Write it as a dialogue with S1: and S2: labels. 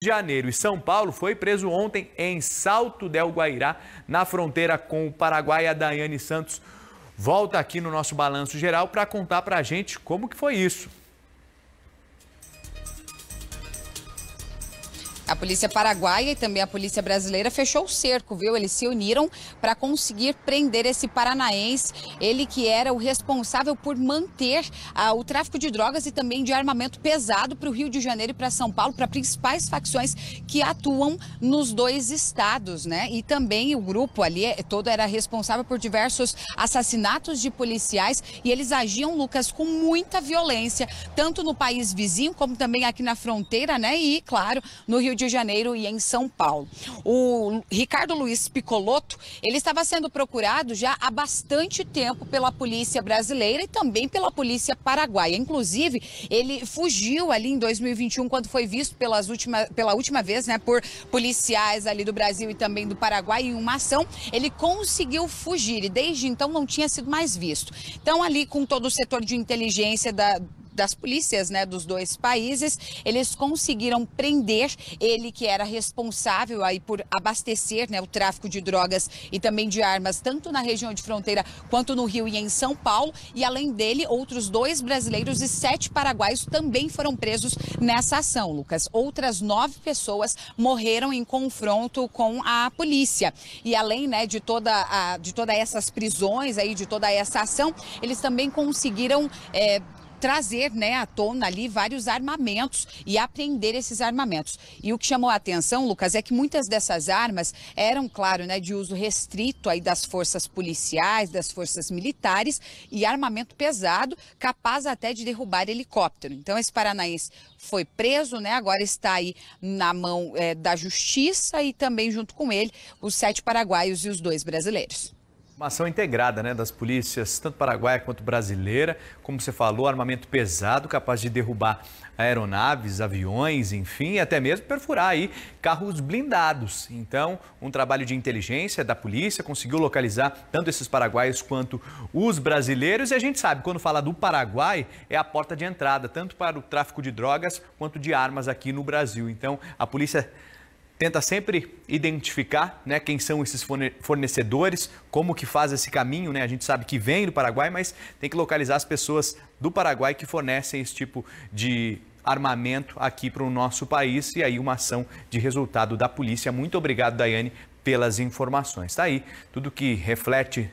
S1: de Janeiro e São Paulo, foi preso ontem em Salto del Guairá, na fronteira com o Paraguai. A Daiane Santos volta aqui no nosso Balanço Geral para contar para a gente
S2: como que foi isso. A polícia paraguaia e também a polícia brasileira fechou o cerco, viu? Eles se uniram para conseguir prender esse paranaense, ele que era o responsável por manter ah, o tráfico de drogas e também de armamento pesado para o Rio de Janeiro e para São Paulo, para principais facções que atuam nos dois estados, né? E também o grupo ali eh, todo era responsável por diversos assassinatos de policiais e eles agiam, Lucas, com muita violência, tanto no país vizinho como também aqui na fronteira, né? E claro, no Rio de Janeiro e em São Paulo. O Ricardo Luiz Picoloto, ele estava sendo procurado já há bastante tempo pela polícia brasileira e também pela polícia paraguaia. Inclusive, ele fugiu ali em 2021 quando foi visto pelas última, pela última vez, né, por policiais ali do Brasil e também do Paraguai em uma ação. Ele conseguiu fugir e desde então não tinha sido mais visto. Então ali com todo o setor de inteligência da das polícias né, dos dois países, eles conseguiram prender ele que era responsável aí por abastecer né, o tráfico de drogas e também de armas, tanto na região de fronteira quanto no Rio e em São Paulo. E além dele, outros dois brasileiros e sete paraguaios também foram presos nessa ação, Lucas. Outras nove pessoas morreram em confronto com a polícia. E além né, de, toda a, de todas essas prisões aí, de toda essa ação, eles também conseguiram. É, trazer né, à tona ali vários armamentos e apreender esses armamentos. E o que chamou a atenção, Lucas, é que muitas dessas armas eram, claro, né, de uso restrito aí das forças policiais, das forças militares e armamento pesado, capaz até de derrubar helicóptero. Então, esse paranaense foi preso, né, agora está aí na mão é, da justiça e também junto com ele os sete paraguaios e os dois brasileiros.
S1: Uma ação integrada né, das polícias, tanto paraguaia quanto brasileira, como você falou, armamento pesado capaz de derrubar aeronaves, aviões, enfim, até mesmo perfurar aí carros blindados. Então, um trabalho de inteligência da polícia conseguiu localizar tanto esses paraguaios quanto os brasileiros. E a gente sabe, quando fala do Paraguai, é a porta de entrada, tanto para o tráfico de drogas quanto de armas aqui no Brasil. Então, a polícia tenta sempre identificar né, quem são esses fornecedores, como que faz esse caminho, né? A gente sabe que vem do Paraguai, mas tem que localizar as pessoas do Paraguai que fornecem esse tipo de armamento aqui para o nosso país e aí uma ação de resultado da polícia. Muito obrigado, Daiane, pelas informações. Está aí tudo que reflete